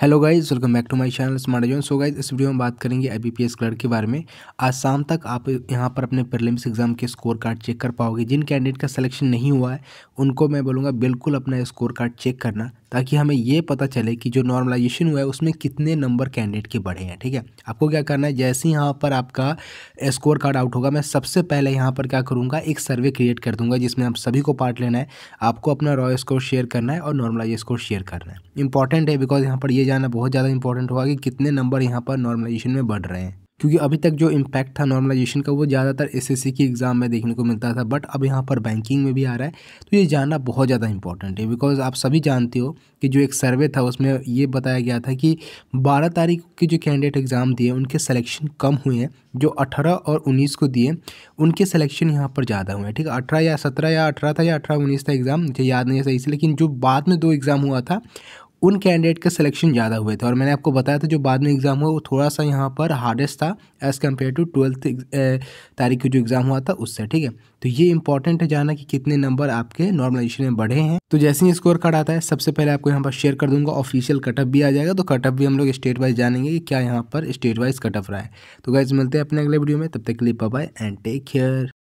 hello guys welcome back to my channel smart zone so guys इस video में बात करेंगे आईबीपीएस क्लर्क के बारे में आज शाम तक आप यहां पर अपने प्रीलिम्स एग्जाम के स्कोर कार्ड चेक कर पाओगे जिन कैंडिडेट का सिलेक्शन नहीं हुआ है उनको मैं बोलूँगा बिल्कुल अपना स्कोर कार्ड चेक करना ताकि हमें ये पता चले कि जो नॉर्मलाइजेशन हुआ है उसमें कितने नंबर कैंडिडेट के बढ़े हैं ठीक है आपको क्या करना है जैसे ही यहाँ पर आपका स्कोर कार्ड आउट होगा मैं सबसे पहले यहाँ पर क्या करूँगा एक सर्वे क्रिएट कर दूंगा जिसमें आप सभी को पार्ट लेना है आपको अपना रॉ स्कोर शेयर करना है और नॉर्मलाइज स्कोर शेयर करना है इंपॉर्टेंट है बिकॉज यहाँ पर ये जाना बहुत ज़्यादा इंपॉर्टेंट होगा कि कितने नंबर यहाँ पर नॉर्मलाइजेशन में बढ़ रहे हैं क्योंकि अभी तक जो इम्पैक्ट था नॉर्मलाइजेशन का वो ज़्यादातर एसएससी की एग्ज़ाम में देखने को मिलता था बट अब यहाँ पर बैंकिंग में भी आ रहा है तो ये जानना बहुत ज़्यादा इंपॉर्टेंट है बिकॉज आप सभी जानते हो कि जो एक सर्वे था उसमें ये बताया गया था कि बारह तारीख के जो कैंडिडेट एग्ज़ाम दिए उनके सलेक्शन कम हुए हैं जो अठारह और उन्नीस को दिए उनके सलेक्शन यहाँ पर ज़्यादा हुए हैं ठीक है अठारह या सत्रह या अठारह था या अठारह उन्नीस था एग्ज़ाम मुझे याद नहीं है सही से लेकिन जो बाद में दो एग्ज़ाम हुआ था उन कैंडिडेट के सिलेक्शन ज़्यादा हुए थे और मैंने आपको बताया था जो बाद में एग्ज़ाम हुआ वो थोड़ा सा यहाँ पर हार्डेस्ट था एज़ कम्पेयर टू ट्वेल्थ तारीख को जो एग्ज़ाम हुआ था उससे ठीक है तो ये इंपॉर्टेंट है जाना कि कितने नंबर आपके नॉर्मलाइजेशन में बढ़े हैं तो जैसे ही स्कोर कार्ड आता है सबसे पहले आपको यहाँ पर शेयर कर दूंगा ऑफिशियल कटअप भी आ जाएगा तो कटअप भी हम लोग स्टेट वाइज जानेंगे कि क्या यहाँ पर स्टेट वाइज कटअप रहा है तो गाइज मिलते हैं अपने अगले वीडियो में तब तक के लिए बाय एंड टेक केयर